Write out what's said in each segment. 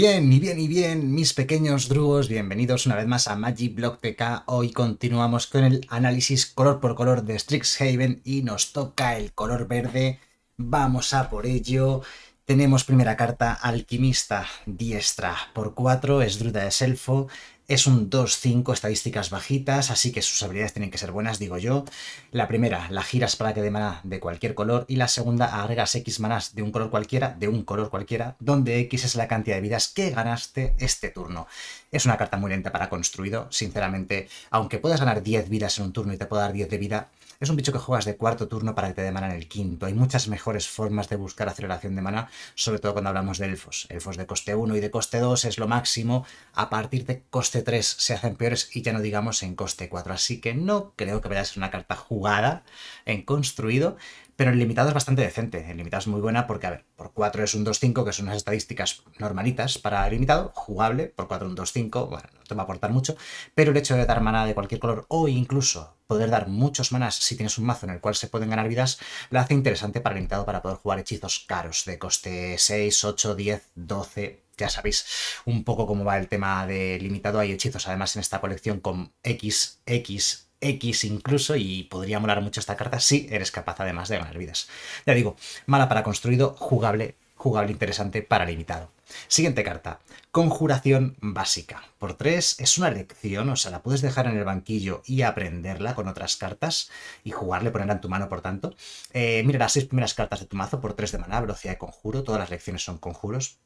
Bien, y bien, y bien, mis pequeños drugos, bienvenidos una vez más a Magic Block TK. Hoy continuamos con el análisis color por color de Strixhaven y nos toca el color verde. Vamos a por ello. Tenemos primera carta, Alquimista Diestra por 4, es Druda de Selfo, es un 2-5, estadísticas bajitas, así que sus habilidades tienen que ser buenas, digo yo. La primera, la giras para que dé maná de cualquier color. Y la segunda, agregas X manás de un color cualquiera, de un color cualquiera, donde X es la cantidad de vidas que ganaste este turno. Es una carta muy lenta para construido, sinceramente. Aunque puedas ganar 10 vidas en un turno y te pueda dar 10 de vida, es un bicho que juegas de cuarto turno para que te dé mana en el quinto. Hay muchas mejores formas de buscar aceleración de mana, sobre todo cuando hablamos de elfos. Elfos de coste 1 y de coste 2 es lo máximo. A partir de coste 3 se hacen peores y ya no digamos en coste 4. Así que no creo que vaya a ser una carta jugada en construido. Pero el limitado es bastante decente. El limitado es muy buena porque, a ver, por 4 es un 2-5, que son unas estadísticas normalitas para el limitado, jugable, por 4 un 2-5, bueno, no te va a aportar mucho, pero el hecho de dar mana de cualquier color o incluso poder dar muchos manas si tienes un mazo en el cual se pueden ganar vidas, la hace interesante para el limitado para poder jugar hechizos caros de coste 6, 8, 10, 12, ya sabéis un poco cómo va el tema de limitado. Hay hechizos además en esta colección con X, X, X incluso, y podría molar mucho esta carta si eres capaz además de ganar vidas. Ya digo, mala para construido, jugable, jugable interesante para limitado. Siguiente carta, conjuración básica. Por 3 es una lección, o sea, la puedes dejar en el banquillo y aprenderla con otras cartas y jugarle, ponerla en tu mano, por tanto. Eh, mira las seis primeras cartas de tu mazo por 3 de maná, velocidad de conjuro, todas las lecciones son conjuros,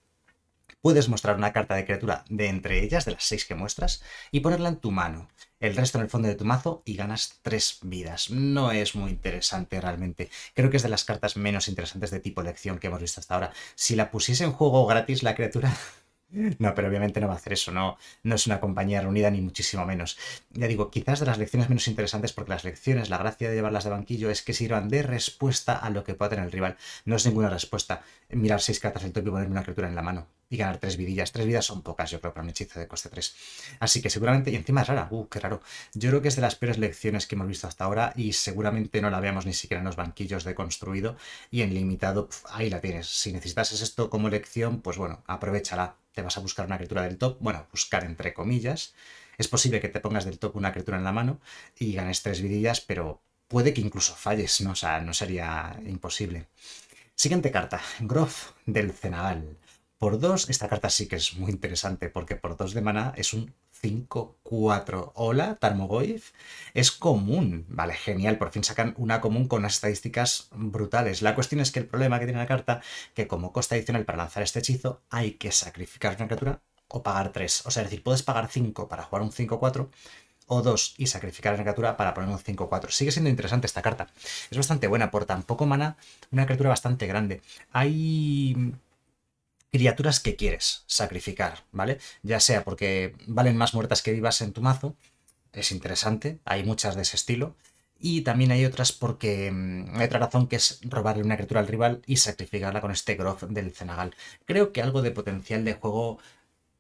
Puedes mostrar una carta de criatura de entre ellas, de las seis que muestras, y ponerla en tu mano. El resto en el fondo de tu mazo y ganas tres vidas. No es muy interesante realmente. Creo que es de las cartas menos interesantes de tipo lección que hemos visto hasta ahora. Si la pusiese en juego gratis la criatura, no, pero obviamente no va a hacer eso, no, no es una compañía reunida ni muchísimo menos. Ya digo, quizás de las lecciones menos interesantes porque las lecciones, la gracia de llevarlas de banquillo es que sirvan de respuesta a lo que pueda tener el rival. No es ninguna respuesta mirar seis cartas del top y ponerme una criatura en la mano y ganar tres vidillas. Tres vidas son pocas, yo creo, para un hechizo de coste 3. Así que seguramente, y encima es rara, uh, qué raro. Yo creo que es de las peores lecciones que hemos visto hasta ahora y seguramente no la veamos ni siquiera en los banquillos de construido y en limitado, ahí la tienes. Si necesitas esto como lección, pues bueno, aprovechala. Te vas a buscar una criatura del top, bueno, buscar entre comillas. Es posible que te pongas del top una criatura en la mano y ganes tres vidillas, pero puede que incluso falles, ¿no? O sea, no sería imposible. Siguiente carta, Groff del Cenagal. Por 2, esta carta sí que es muy interesante porque por 2 de maná es un 5-4. Hola, Tarmogoyf. Es común. Vale, genial. Por fin sacan una común con unas estadísticas brutales. La cuestión es que el problema que tiene la carta, que como costa adicional para lanzar este hechizo, hay que sacrificar una criatura o pagar 3. O sea, es decir, puedes pagar 5 para jugar un 5-4 o 2 y sacrificar una criatura para poner un 5-4. Sigue siendo interesante esta carta. Es bastante buena por tan poco mana, una criatura bastante grande. Hay criaturas que quieres sacrificar, ¿vale? Ya sea porque valen más muertas que vivas en tu mazo, es interesante, hay muchas de ese estilo, y también hay otras porque mm, hay otra razón que es robarle una criatura al rival y sacrificarla con este Groff del Cenagal. Creo que algo de potencial de juego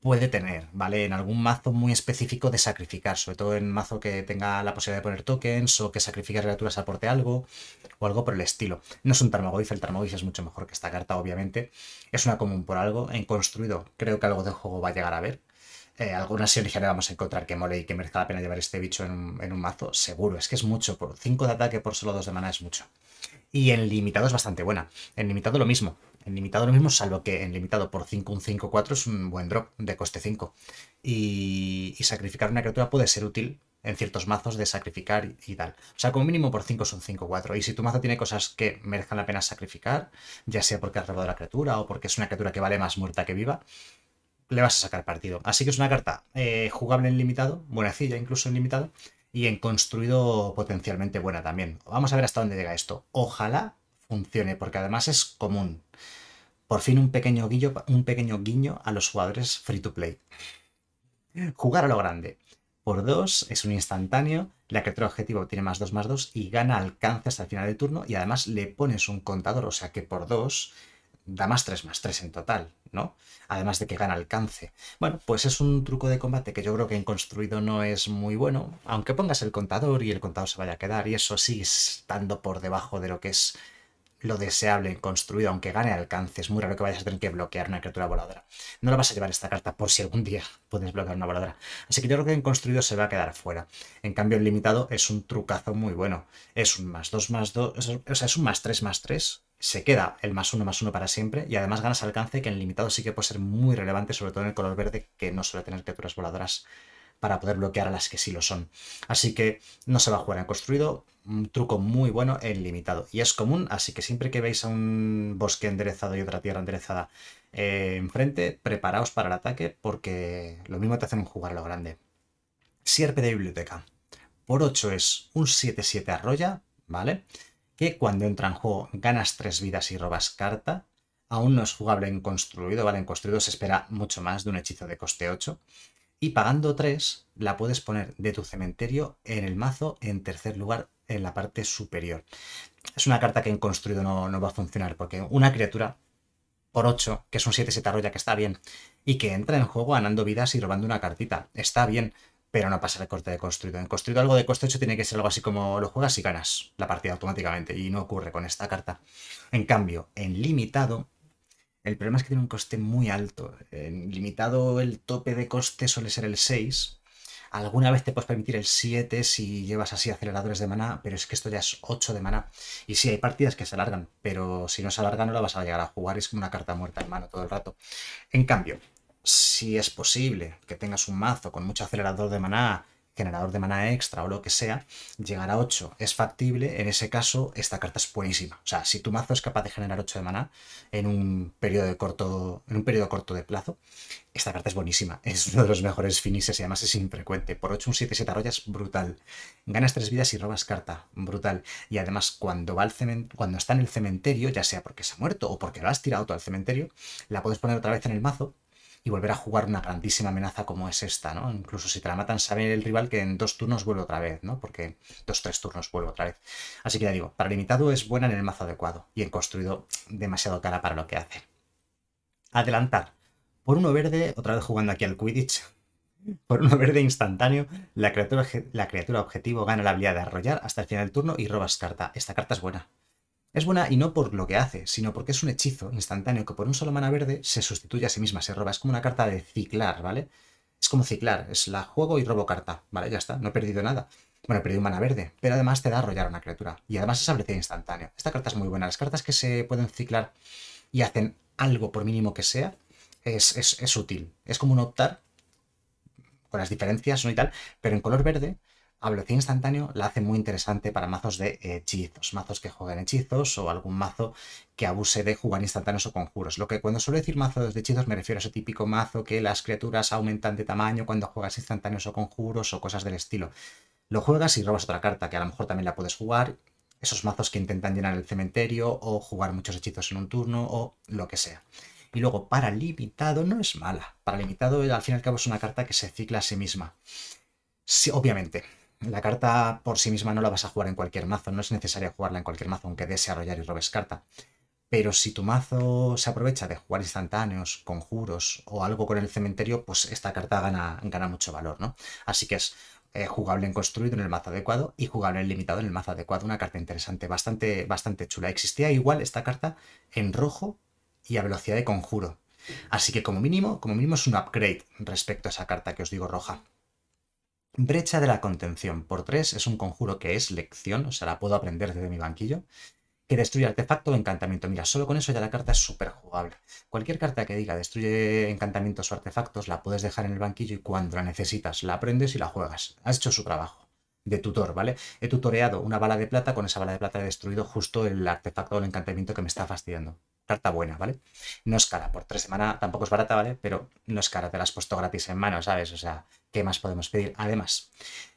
puede tener, ¿vale? En algún mazo muy específico de sacrificar, sobre todo en mazo que tenga la posibilidad de poner tokens o que sacrifique criaturas aporte algo o algo por el estilo. No es un Tarmogoyf, el Tarmogoyf es mucho mejor que esta carta, obviamente. Es una común por algo. En construido creo que algo de juego va a llegar a ver. Algunas eh, alguna sinergia le vamos a encontrar que mole y que merezca la pena llevar este bicho en un, en un mazo, seguro. Es que es mucho, por 5 de ataque por solo 2 de mana es mucho. Y en limitado es bastante buena. En limitado lo mismo. En limitado lo mismo, salvo que en limitado por 5 un 5-4 es un buen drop de coste 5. Y, sacrificar una criatura puede ser útil en ciertos mazos de sacrificar y, tal. O sea, como mínimo por 5 es un 5-4. Y si tu mazo tiene cosas que merezcan la pena sacrificar, ya sea porque has robado la criatura o porque es una criatura que vale más muerta que viva, le vas a sacar partido. Así que es una carta eh, jugable en limitado, buenacilla incluso en limitado, y en construido potencialmente buena también. Vamos a ver hasta dónde llega esto. Ojalá funcione, porque además es común. Por fin un pequeño, un pequeño guiño a los jugadores free to play. Jugar a lo grande. Por dos es un instantáneo, la criatura objetivo tiene más dos más dos y gana alcance hasta el final del turno y además le pones un contador, o sea que por dos da más tres más tres en total, ¿no? Además de que gana alcance. Bueno, pues es un truco de combate que yo creo que en construido no es muy bueno, aunque pongas el contador y el contador se vaya a quedar y eso sigue estando por debajo de lo que es lo deseable construido, aunque gane alcance. Es muy raro que vayas a tener que bloquear una criatura voladora. No la vas a llevar esta carta por si algún día puedes bloquear una voladora. Así que yo creo que en construido se va a quedar fuera. En cambio, en limitado es un trucazo muy bueno. Es un más 2 más 2, o sea, es un más 3 más 3. Se queda el más 1 más 1 para siempre y además ganas alcance que en limitado sí que puede ser muy relevante, sobre todo en el color verde que no suele tener criaturas voladoras para poder bloquear a las que sí lo son. Así que no se va a jugar en construido, un truco muy bueno en limitado. Y es común, así que siempre que veis a un bosque enderezado y otra tierra enderezada eh, enfrente, preparaos para el ataque porque lo mismo te hacen jugar a lo grande. Sierpe de biblioteca. Por 8 es un 7-7 arroya, ¿vale? Que cuando entra en juego ganas 3 vidas y robas carta. Aún no es jugable en construido, ¿vale? En construido se espera mucho más de un hechizo de coste 8. Y pagando 3, la puedes poner de tu cementerio en el mazo en tercer lugar en la parte superior. Es una carta que en construido no, va a funcionar porque una criatura por 8, que es un 7-7 que está bien, y que entra en juego ganando vidas y robando una cartita. Está bien, pero no pasa el corte de construido. En construido algo de costo 8 tiene que ser algo así como lo juegas y ganas la partida automáticamente, y no ocurre con esta carta. En cambio, en limitado, el problema es que tiene un coste muy alto. limitado el tope de coste suele ser el 6. Alguna vez te puedes permitir el 7 si llevas así aceleradores de maná, pero es que esto ya es 8 de maná. Y sí, hay partidas que se alargan, pero si no se alargan no la vas a llegar a jugar, es como una carta muerta en mano todo el rato. En cambio, si es posible que tengas un mazo con mucho acelerador de maná, generador de mana extra o lo que sea, llegar a 8 es factible, en ese caso esta carta es buenísima. O sea, si tu mazo es capaz de generar 8 de mana en un periodo de corto, en un periodo corto de plazo, esta carta es buenísima. Es uno de los mejores finishes y además es infrecuente. Por 8 un 7-7 arroyas, brutal. Ganas 3 vidas y robas carta, brutal. Y además cuando, va al cuando está en el cementerio, ya sea porque se ha muerto o porque lo has tirado todo al cementerio, la puedes poner otra vez en el mazo y volver a jugar una grandísima amenaza como es esta, ¿no? Incluso si te la matan, sabe el rival que en dos turnos vuelve otra vez, ¿no? Porque dos, tres turnos vuelve otra vez. Así que ya digo, para limitado es buena en el mazo adecuado y en construido demasiado cara para lo que hace. Adelantar. Por uno verde, otra vez jugando aquí al Quidditch, por uno verde instantáneo, la criatura, la criatura objetivo gana la habilidad de arrollar hasta el final del turno y robas carta. Esta carta es buena. Es buena y no por lo que hace, sino porque es un hechizo instantáneo que por un solo mana verde se sustituye a sí misma, se roba. Es como una carta de ciclar, ¿vale? Es como ciclar, es la juego y robo carta, ¿vale? Ya está, no he perdido nada. Bueno, he perdido un mana verde, pero además te da arrollar una criatura. Y además es abrete instantánea. Esta carta es muy buena. Las cartas que se pueden ciclar y hacen algo por mínimo que sea, es, es, es útil. Es como un optar, con las diferencias ¿no? y tal, pero en color verde a velocidad instantáneo la hace muy interesante para mazos de eh, hechizos, mazos que juegan hechizos o algún mazo que abuse de jugar instantáneos o conjuros. Lo que cuando suelo decir mazos de hechizos me refiero a ese típico mazo que las criaturas aumentan de tamaño cuando juegas instantáneos o conjuros o cosas del estilo. Lo juegas y robas otra carta que a lo mejor también la puedes jugar. Esos mazos que intentan llenar el cementerio o jugar muchos hechizos en un turno o lo que sea. Y luego para limitado no es mala. Para limitado al fin y al cabo es una carta que se cicla a sí misma. Sí, obviamente, la carta por sí misma no la vas a jugar en cualquier mazo, no es necesario jugarla en cualquier mazo aunque desarrollar y robes carta. Pero si tu mazo se aprovecha de jugar instantáneos, conjuros o algo con el cementerio, pues esta carta gana, gana mucho valor, ¿no? Así que es eh, jugable en construido en el mazo adecuado y jugable en limitado en el mazo adecuado. Una carta interesante, bastante, bastante chula. Existía igual esta carta en rojo y a velocidad de conjuro. Así que como mínimo, como mínimo es un upgrade respecto a esa carta que os digo roja. Brecha de la contención por 3 es un conjuro que es lección, o sea, la puedo aprender desde mi banquillo, que destruye artefacto o encantamiento. Mira, solo con eso ya la carta es súper jugable. Cualquier carta que diga destruye encantamientos o artefactos la puedes dejar en el banquillo y cuando la necesitas la aprendes y la juegas. Has hecho su trabajo de tutor, ¿vale? He tutoreado una bala de plata, con esa bala de plata he destruido justo el artefacto o el encantamiento que me está fastidiando. Carta buena, ¿vale? No es cara, por tres semanas tampoco es barata, ¿vale? Pero no es cara, te la has puesto gratis en mano, ¿sabes? O sea, ¿qué más podemos pedir? Además,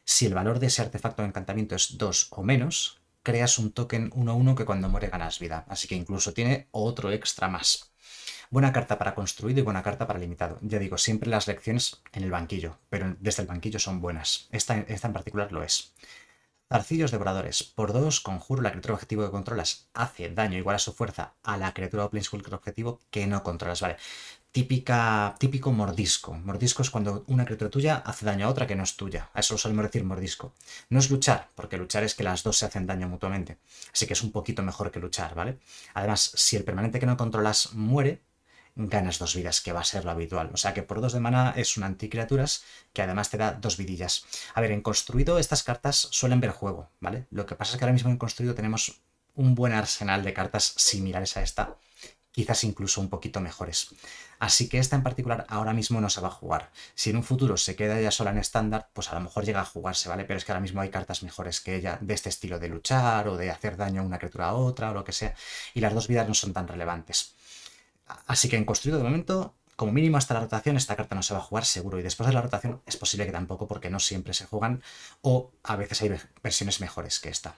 si el valor de ese artefacto de encantamiento es 2 o menos, creas un token 1-1 que cuando muere ganas vida, así que incluso tiene otro extra más. Buena carta para construido y buena carta para limitado. Ya digo, siempre las lecciones en el banquillo, pero desde el banquillo son buenas. esta en particular lo es. Tarcillos Devoradores. Por dos conjuro la criatura objetivo que controlas. Hace daño igual a su fuerza a la criatura o objetivo que no controlas. Vale. Típica, típico mordisco. Mordisco es cuando una criatura tuya hace daño a otra que no es tuya. A eso lo solemos decir mordisco. No es luchar, porque luchar es que las dos se hacen daño mutuamente. Así que es un poquito mejor que luchar, ¿vale? Además, si el permanente que no controlas muere, ganas dos vidas, que va a ser lo habitual. O sea que por dos de mana es un anticriaturas que además te da dos vidillas. A ver, en construido estas cartas suelen ver juego, ¿vale? Lo que pasa es que ahora mismo en construido tenemos un buen arsenal de cartas similares a esta, quizás incluso un poquito mejores. Así que esta en particular ahora mismo no se va a jugar. Si en un futuro se queda ella sola en estándar, pues a lo mejor llega a jugarse, ¿vale? Pero es que ahora mismo hay cartas mejores que ella de este estilo de luchar o de hacer daño a una criatura a otra o lo que sea, y las dos vidas no son tan relevantes. Así que en construido de momento, como mínimo hasta la rotación, esta carta no se va a jugar seguro. Y después de la rotación es posible que tampoco, porque no siempre se juegan o a veces hay versiones mejores que esta.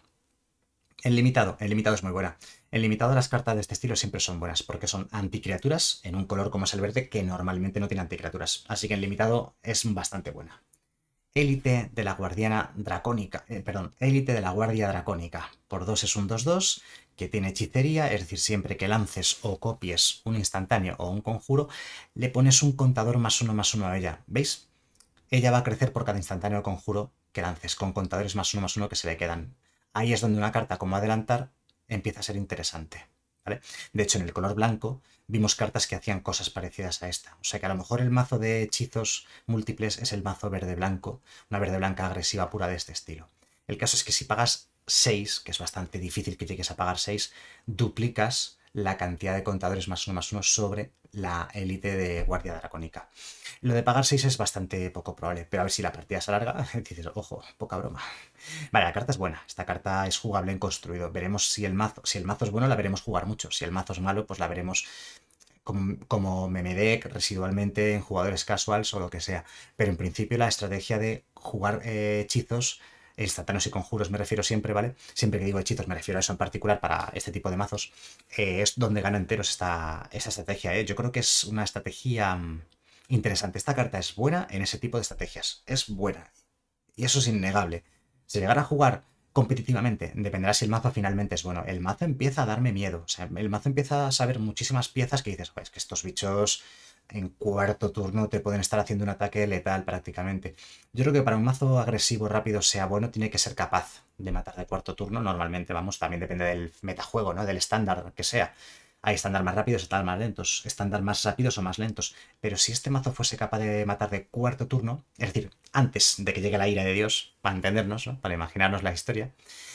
El limitado, el limitado es muy buena. El limitado las cartas de este estilo siempre son buenas porque son anticriaturas en un color como es el verde que normalmente no tiene anticriaturas. Así que el limitado es bastante buena. Élite de la Guardiana Dracónica, eh, perdón, Élite de la Guardia Dracónica. Por 2 es un 2-2 que tiene hechicería, es decir, siempre que lances o copies un instantáneo o un conjuro, le pones un contador más uno más uno a ella. ¿Veis? Ella va a crecer por cada instantáneo o conjuro que lances, con contadores más uno más uno que se le quedan. Ahí es donde una carta como adelantar empieza a ser interesante. De hecho, en el color blanco vimos cartas que hacían cosas parecidas a esta. O sea que a lo mejor el mazo de hechizos múltiples es el mazo verde-blanco, una verde-blanca agresiva pura de este estilo. El caso es que si pagas 6, que es bastante difícil que llegues a pagar 6, duplicas la cantidad de contadores más uno más uno sobre la élite de guardia dracónica. Lo de pagar 6 es bastante poco probable, pero a ver si la partida se alarga, dices, ojo, poca broma. Vale, la carta es buena, esta carta es jugable en construido. Veremos si el mazo, si el mazo es bueno, la veremos jugar mucho. Si el mazo es malo, pues la veremos como, como meme residualmente en jugadores casuals o lo que sea. Pero en principio la estrategia de jugar eh, hechizos satanos y conjuros me refiero siempre, ¿vale? Siempre que digo hechizos me refiero a eso en particular para este tipo de mazos. Eh, es donde gana enteros esta, estrategia, ¿eh? Yo creo que es una estrategia mm, interesante. Esta carta es buena en ese tipo de estrategias. Es buena. Y eso es innegable. Si llegara a jugar competitivamente, dependerá si el mazo finalmente es bueno. El mazo empieza a darme miedo. O sea, el mazo empieza a saber muchísimas piezas que dices, es que estos bichos en cuarto turno te pueden estar haciendo un ataque letal prácticamente. Yo creo que para un mazo agresivo rápido sea bueno, tiene que ser capaz de matar de cuarto turno. Normalmente, vamos, también depende del metajuego, ¿no? Del estándar que sea. Hay estándar más rápidos, estándar más lentos, estándar más rápidos o más lentos. Pero si este mazo fuese capaz de matar de cuarto turno, es decir, antes de que llegue la ira de Dios, para entendernos, ¿no? para imaginarnos la historia,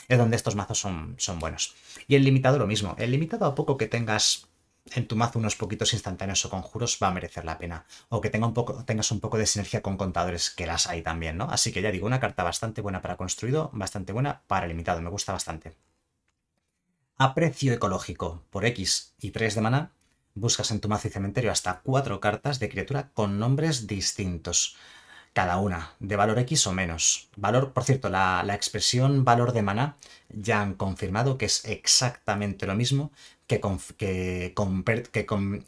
es donde estos mazos son, son buenos. Y el limitado lo mismo. El limitado a poco que tengas en tu mazo unos poquitos instantáneos o conjuros va a merecer la pena. O que tenga un poco, tengas un poco de sinergia con contadores, que las hay también, ¿no? Así que ya digo, una carta bastante buena para construido, bastante buena para limitado, me gusta bastante. A precio ecológico, por X y 3 de mana, buscas en tu mazo y cementerio hasta 4 cartas de criatura con nombres distintos cada una, de valor X o menos. Valor, por cierto, la, expresión valor de mana ya han confirmado que es exactamente lo mismo que, que, que con,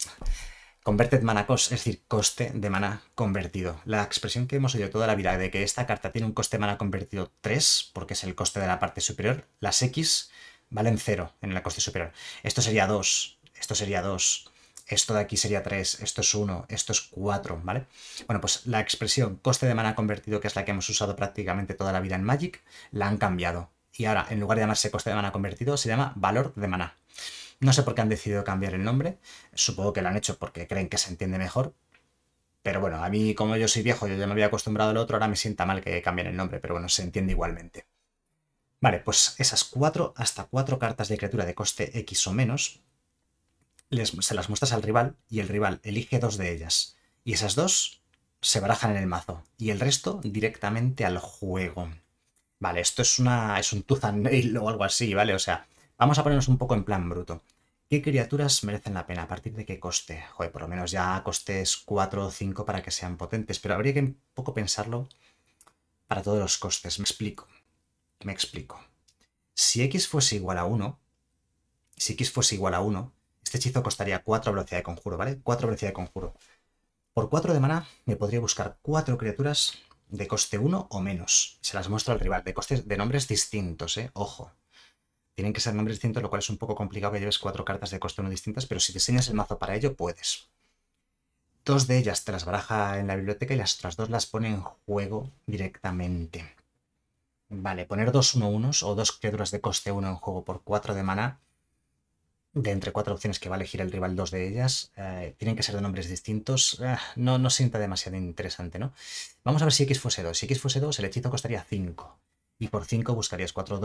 converted mana cost, es decir, coste de mana convertido. La expresión que hemos oído toda la vida de que esta carta tiene un coste de mana convertido 3, porque es el coste de la parte superior, las X valen 0 en el coste superior. Esto sería 2, esto sería 2, esto de aquí sería 3, esto es 1, esto es 4, ¿vale? Bueno, pues la expresión coste de mana convertido, que es la que hemos usado prácticamente toda la vida en Magic, la han cambiado. Y ahora, en lugar de llamarse coste de mana convertido, se llama valor de mana. No sé por qué han decidido cambiar el nombre, supongo que lo han hecho porque creen que se entiende mejor, pero bueno, a mí como yo soy viejo, yo ya me había acostumbrado al otro, ahora me sienta mal que cambien el nombre, pero bueno, se entiende igualmente. Vale, pues esas cuatro hasta cuatro cartas de criatura de coste X o menos se las muestras al rival y el rival elige dos de ellas. Y esas dos se barajan en el mazo y el resto directamente al juego. Vale, esto es, una, es un Tooth o algo así, ¿vale? O sea, vamos a ponernos un poco en plan bruto. ¿Qué criaturas merecen la pena? ¿A partir de qué coste? Joder, por lo menos ya costes 4 o 5 para que sean potentes, pero habría que un poco pensarlo para todos los costes. Me explico. Me explico. Si x fuese igual a 1, si x fuese igual a 1, este hechizo costaría 4 velocidad de conjuro, ¿vale? 4 velocidad de conjuro. Por 4 de mana me podría buscar 4 criaturas de coste 1 o menos. Se las muestro al rival, de, nombres distintos, ¿eh? Ojo. Tienen que ser nombres distintos, lo cual es un poco complicado que lleves 4 cartas de coste 1 distintas, pero si diseñas el mazo para ello, puedes. Dos de ellas te las baraja en la biblioteca y las otras dos las pone en juego directamente. Vale, poner 2 1-1s o dos criaturas de coste 1 en juego por 4 de mana de entre cuatro opciones que va a elegir el rival, dos de ellas eh, tienen que ser de nombres distintos, ah, no, no sienta demasiado interesante, ¿no? Vamos a ver si X fuese 2. Si X fuese 2, el hechizo costaría 5. Y por 5 buscarías 4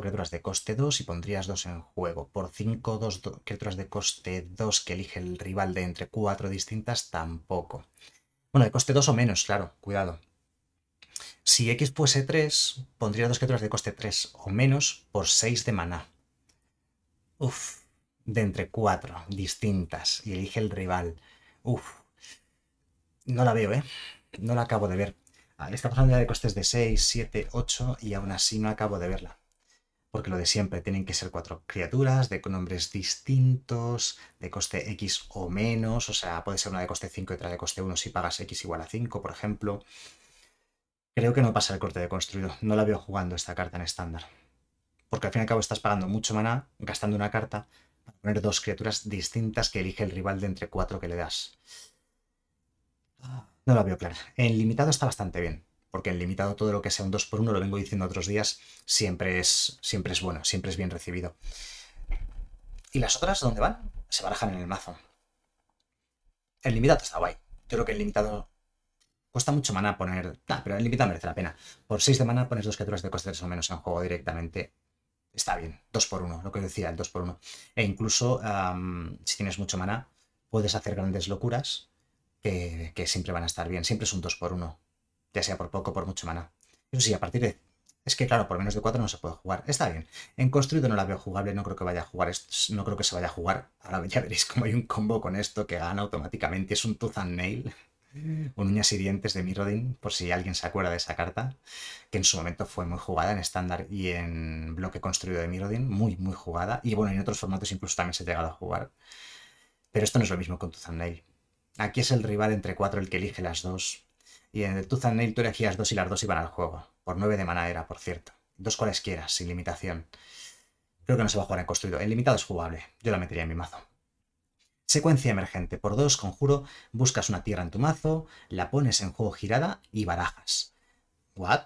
criaturas de coste 2 y pondrías 2 en juego. Por 5, 2 criaturas de coste 2 que elige el rival de entre 4 distintas, tampoco. Bueno, de coste 2 o menos, claro, cuidado. Si X fuese 3, pondrías 2 criaturas de coste 3 o menos por 6 de maná. Uf, de entre cuatro distintas y elige el rival. Uf, no la veo, ¿eh? No la acabo de ver. Ah, pasando ya de costes de 6, 7, 8 y aún así no acabo de verla. Porque lo de siempre, tienen que ser cuatro criaturas de nombres distintos, de coste X o menos, o sea, puede ser una de coste 5 y otra de coste 1 si pagas X igual a 5, por ejemplo. Creo que no pasa el corte de construido, no la veo jugando esta carta en estándar. Porque al fin y al cabo estás pagando mucho maná, gastando una carta, poner dos criaturas distintas que elige el rival de entre cuatro que le das. No la veo clara. El limitado está bastante bien, porque el limitado todo lo que sea un 2x1, lo vengo diciendo otros días, siempre es, siempre es bueno, siempre es bien recibido. ¿Y las otras dónde van? Se barajan en el mazo. El limitado está guay. Yo creo que el limitado cuesta mucho mana poner... Ah, pero el limitado merece la pena. Por 6 de mana pones dos criaturas de coste 3 o menos en juego directamente está bien. 2 por 1 lo que decía, el 2 por 1 E incluso, si tienes mucho maná, puedes hacer grandes locuras que, siempre van a estar bien. Siempre es un 2 por 1 ya sea por poco o por mucho maná. Eso sí, a partir de... Es que claro, por menos de 4 no se puede jugar. Está bien. En construido no la veo jugable, no creo que vaya a jugar no creo que se vaya a jugar. Ahora ya veréis cómo hay un combo con esto que gana automáticamente. Es un Tooth and Nail. Un uñas y dientes de Mirrodin, por si alguien se acuerda de esa carta, que en su momento fue muy jugada en estándar y en bloque construido de Mirrodin, muy, muy jugada. Y bueno, en otros formatos incluso también se ha llegado a jugar. Pero esto no es lo mismo con Nail Aquí es el rival entre cuatro el que elige las dos. Y en el Nail tú elegías dos y las dos iban al juego. Por nueve de manera, era, por cierto. Dos quieras, sin limitación. Creo que no se va a jugar en construido. En limitado es jugable. Yo la metería en mi mazo. Secuencia emergente. Por dos, conjuro, buscas una tierra en tu mazo, la pones en juego girada y barajas. ¿What?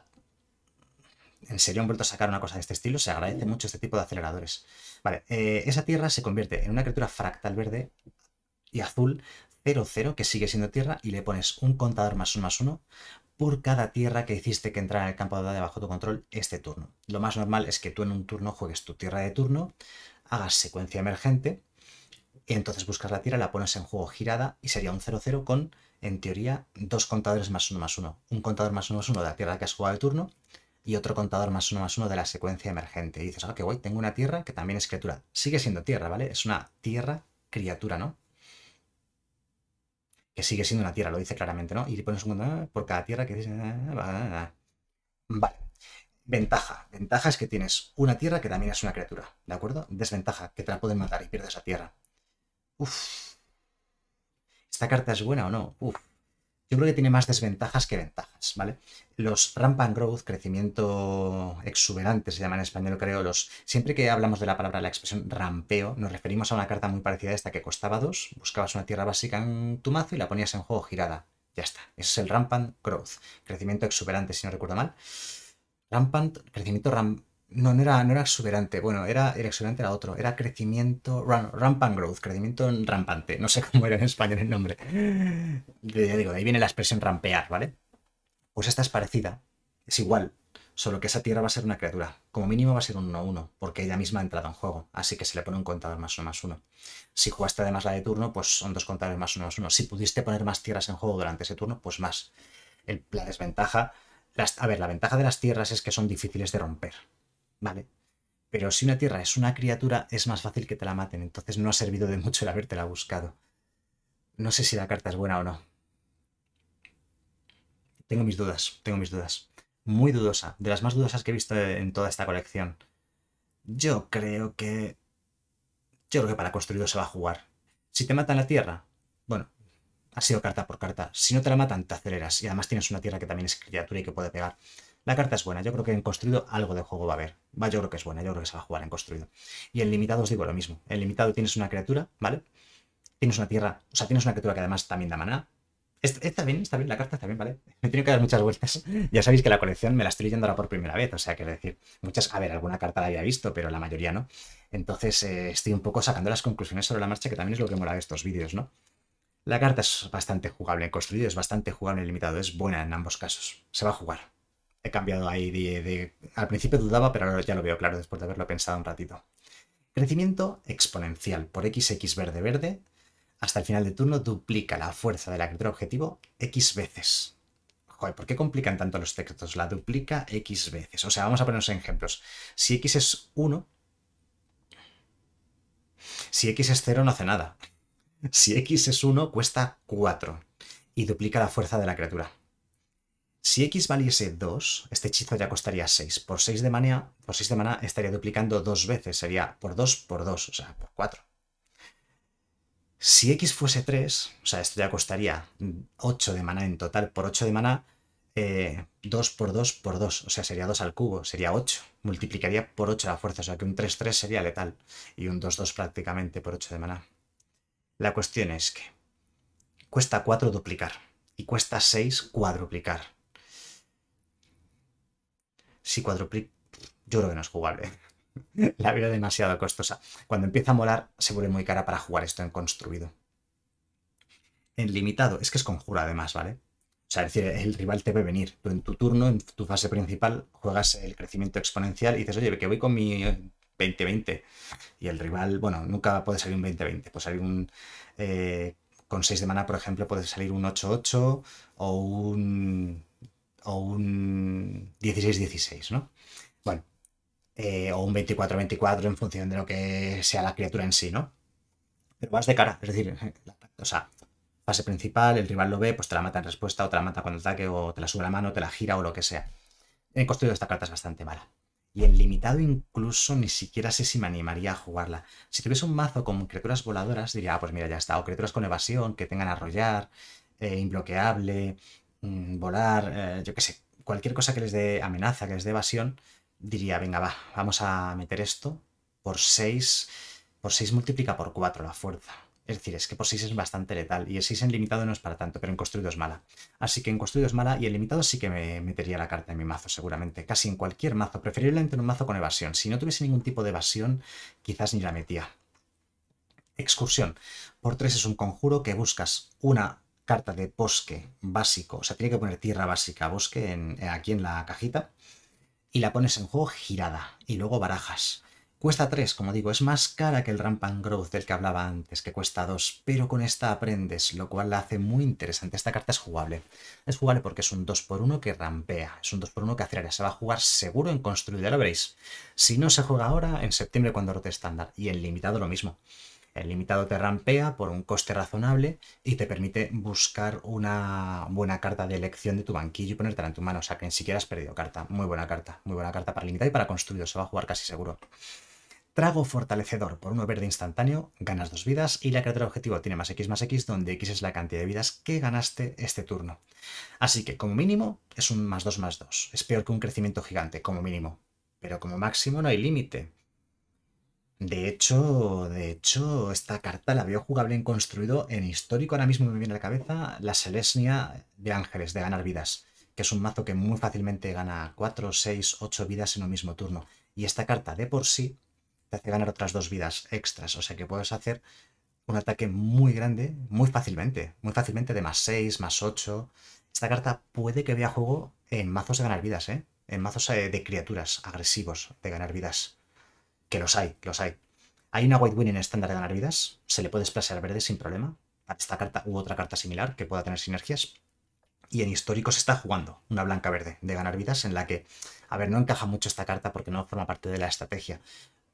En serio han vuelto a sacar una cosa de este estilo. Se agradece mm. mucho este tipo de aceleradores. Vale, eh, esa tierra se convierte en una criatura fractal verde y azul 0-0 que sigue siendo tierra y le pones un contador más 1 más 1 por cada tierra que hiciste que entrara en el campo de batalla bajo tu control este turno. Lo más normal es que tú en un turno juegues tu tierra de turno, hagas secuencia emergente y entonces buscas la tierra, la pones en juego girada y sería un 0-0 con, en teoría, dos contadores más uno más uno. Un contador más uno más uno de la tierra que has jugado de turno y otro contador más uno más uno de la secuencia emergente. Y dices, ah, qué guay, tengo una tierra que también es criatura. Sigue siendo tierra, ¿vale? Es una tierra criatura, ¿no? Que sigue siendo una tierra, lo dice claramente, ¿no? Y le pones un contador ah, por cada tierra que dice... Ah, ah, vale. Ventaja. Ventaja es que tienes una tierra que también es una criatura, ¿de acuerdo? Desventaja, que te la pueden matar y pierdes la tierra. Uf. ¿Esta carta es buena o no? Uf. Yo creo que tiene más desventajas que ventajas, ¿vale? Los Rampant growth, crecimiento exuberante se llama en español, creo. Los, siempre que hablamos de la palabra, la expresión rampeo, nos referimos a una carta muy parecida a esta que costaba dos, buscabas una tierra básica en tu mazo y la ponías en juego girada. Ya está. Ese es el rampant growth, crecimiento exuberante, si no recuerdo mal. Rampant, crecimiento ram, no, no era, no era exuberante. Bueno, era, exuberante, era otro. Era crecimiento. rampant growth, crecimiento rampante. No sé cómo era en español el nombre. De, ya digo, de ahí viene la expresión rampear, ¿vale? Pues esta es parecida. Es igual. Solo que esa tierra va a ser una criatura. Como mínimo va a ser un 1-1, porque ella misma ha entrado en juego. Así que se le pone un contador más 1 más 1. Si jugaste además la de turno, pues son dos contadores más 1 1. Si pudiste poner más tierras en juego durante ese turno, pues más. El, la desventaja. a ver, la ventaja de las tierras es que son difíciles de romper. ¿vale? Pero si una tierra es una criatura, es más fácil que te la maten, entonces no ha servido de mucho el habértela buscado. No sé si la carta es buena o no. Tengo mis dudas, tengo mis dudas. Muy dudosa, de las más dudosas que he visto en toda esta colección. Yo creo que... Yo creo que para construido se va a jugar. Si te matan la tierra, bueno, ha sido carta por carta. Si no te la matan, te aceleras. Y además tienes una tierra que también es criatura y que puede pegar. La carta es buena, yo creo que en construido algo de juego va a haber. Va, yo creo que es buena, yo creo que se va a jugar en construido. Y en limitado os digo lo mismo. En limitado tienes una criatura, ¿vale? Tienes una tierra, o sea, tienes una criatura que además también da maná. Está bien, está bien, la carta está bien, ¿vale? Me tiene que dar muchas vueltas. Ya sabéis que la colección me la estoy leyendo ahora por primera vez, o sea, quiero decir, muchas, a ver, alguna carta la había visto, pero la mayoría no. Entonces eh, estoy un poco sacando las conclusiones sobre la marcha, que también es lo que mola de estos vídeos, ¿no? La carta es bastante jugable en construido, es bastante jugable en limitado, es buena en ambos casos. Se va a jugar. He cambiado ahí de, Al principio dudaba, pero ahora ya lo veo claro después de haberlo pensado un ratito. Crecimiento exponencial por x, x verde verde. Hasta el final de turno duplica la fuerza de la criatura objetivo X veces. Joder, ¿por qué complican tanto los textos? La duplica X veces. O sea, vamos a ponernos ejemplos. Si X es 1, si X es 0 no hace nada. Si X es 1 cuesta 4 y duplica la fuerza de la criatura. Si x valiese 2, este hechizo ya costaría 6. Por 6 de mana, por estaría duplicando dos veces. Sería por 2, por 2, o sea, por 4. Si x fuese 3, o sea, esto ya costaría 8 de maná en total. Por 8 de mana, 2 eh, por 2 por 2. O sea, sería 2 al cubo, sería 8. Multiplicaría por 8 la fuerza. O sea, que un 3-3 sería letal. Y un 2-2 prácticamente por 8 de mana. La cuestión es que cuesta 4 duplicar. Y cuesta 6 cuadruplicar si cuadruplica, yo creo que no es jugable. La vida demasiado costosa. Cuando empieza a molar, se vuelve muy cara para jugar esto en construido. En limitado, es que es conjura además, ¿vale? O sea, es decir, el rival te ve venir. Tú en tu turno, en tu fase principal, juegas el crecimiento exponencial y dices, oye, que voy con mi 20-20. Eh, y el rival, bueno, nunca puede salir un 20-20. Puede salir un. Eh, con 6 de mana, por ejemplo, puede salir un 8-8 o un o un 16-16, ¿no? Bueno, eh, o un 24-24 en función de lo que sea la criatura en sí, ¿no? Pero vas de cara, es decir, o sea, fase principal, el rival lo ve, pues te la mata en respuesta, o te la mata cuando ataque, o te la sube la mano, te la gira, o lo que sea. El construido de esta carta es bastante mala. Y en limitado incluso ni siquiera sé si me animaría a jugarla. Si tuviese un mazo con criaturas voladoras, diría, ah, pues mira, ya está. O criaturas con evasión, que tengan arrollar, eh, imbloqueable, Mm, volar, eh, yo que sé, cualquier cosa que les dé amenaza, que les dé evasión, diría, venga, va, vamos a meter esto por 6, por 6 multiplica por 4 la fuerza. Es decir, es que por 6 es bastante letal y el 6 en limitado no es para tanto, pero en construido es mala. Así que en construido es mala y en limitado sí que me metería la carta en mi mazo seguramente, casi en cualquier mazo, preferiblemente en un mazo con evasión. Si no tuviese ningún tipo de evasión, quizás ni la metía. Excursión. Por 3 es un conjuro que buscas una carta de bosque básico, o sea, tiene que poner tierra básica, bosque eh, aquí en la cajita, y la pones en juego girada, y luego barajas. Cuesta 3, como digo, es más cara que el Rampant Growth del que hablaba antes, que cuesta 2, pero con esta aprendes, lo cual la hace muy interesante. Esta carta es jugable. Es jugable porque es un 2x1 que rampea, es un 2x1 que hace área, se va a jugar seguro en construir, ya lo veréis. Si no se juega ahora, en septiembre cuando rote estándar, y en limitado lo mismo. El limitado te rampea por un coste razonable y te permite buscar una buena carta de elección de tu banquillo y ponértela en tu mano. O sea, que ni siquiera has perdido carta. Muy buena carta. Muy buena carta para limitado y para construido. Se va a jugar casi seguro. Trago fortalecedor por uno verde instantáneo, ganas dos vidas y la criatura objetivo tiene más X más X, donde X es la cantidad de vidas que ganaste este turno. Así que como mínimo es un más 2 más 2. Es peor que un crecimiento gigante, como mínimo. Pero como máximo no hay límite. De hecho, de hecho, esta carta la veo jugable en construido en histórico. Ahora mismo me viene a la cabeza la Selesnia de Ángeles, de ganar vidas, que es un mazo que muy fácilmente gana 4, 6, 8 vidas en un mismo turno. Y esta carta de por sí te hace ganar otras dos vidas extras. O sea que puedes hacer un ataque muy grande, muy fácilmente. Muy fácilmente de más 6, más 8. Esta carta puede que vea juego en mazos de ganar vidas, ¿eh? En mazos eh, de criaturas agresivos de ganar vidas. Que los hay, que los hay. Hay una White Win en estándar de ganar vidas. Se le puede desplazar verde sin problema. esta carta u otra carta similar que pueda tener sinergias. Y en histórico se está jugando una blanca verde de ganar vidas en la que, a ver, no encaja mucho esta carta porque no forma parte de la estrategia.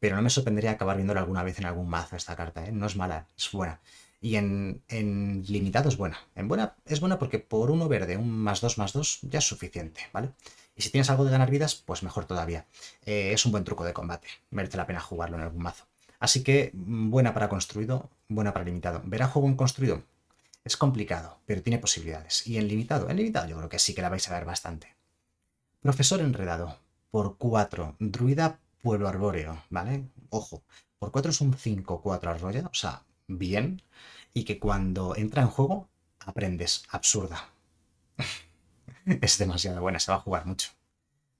Pero no me sorprendería acabar viéndola alguna vez en algún mazo esta carta. ¿eh? No es mala, es buena. Y en, en, limitado es buena. En buena es buena porque por uno verde, un más dos más dos, ya es suficiente, ¿vale? Y si tienes algo de ganar vidas, pues mejor todavía. Eh, es un buen truco de combate, merece la pena jugarlo en algún mazo. Así que mm, buena para construido, buena para limitado. ¿Verá juego en construido? Es complicado, pero tiene posibilidades. Y en limitado, en limitado yo creo que sí que la vais a ver bastante. Profesor enredado, por 4, druida pueblo arbóreo, ¿vale? Ojo, por 4 es un 5-4 rollo o sea, bien, y que cuando entra en juego aprendes absurda. es demasiado buena, se va a jugar mucho.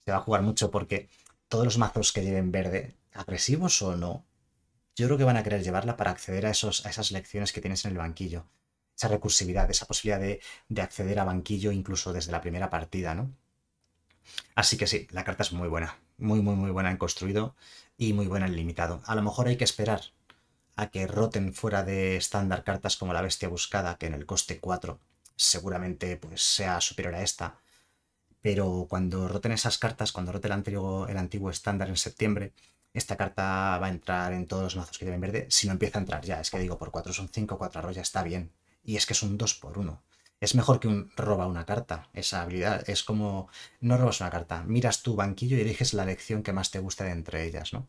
Se va a jugar mucho porque todos los mazos que lleven verde, agresivos o no, yo creo que van a querer llevarla para acceder a, esos, a esas lecciones que tienes en el banquillo. Esa recursividad, esa posibilidad de, de acceder a banquillo incluso desde la primera partida, ¿no? Así que sí, la carta es muy buena. Muy, muy, muy buena en construido y muy buena en limitado. A lo mejor hay que esperar a que roten fuera de estándar cartas como la bestia buscada, que en el coste 4 seguramente pues, sea superior a esta. Pero cuando roten esas cartas, cuando rote el antiguo, el antiguo estándar en septiembre, esta carta va a entrar en todos los mazos que lleven verde. Si no empieza a entrar ya, es que digo, por 4 son 5, 4 arroya está bien. Y es que es un 2 por 1 es mejor que un roba una carta, esa habilidad. Es como, no robas una carta, miras tu banquillo y eliges la lección que más te gusta de entre ellas, ¿no?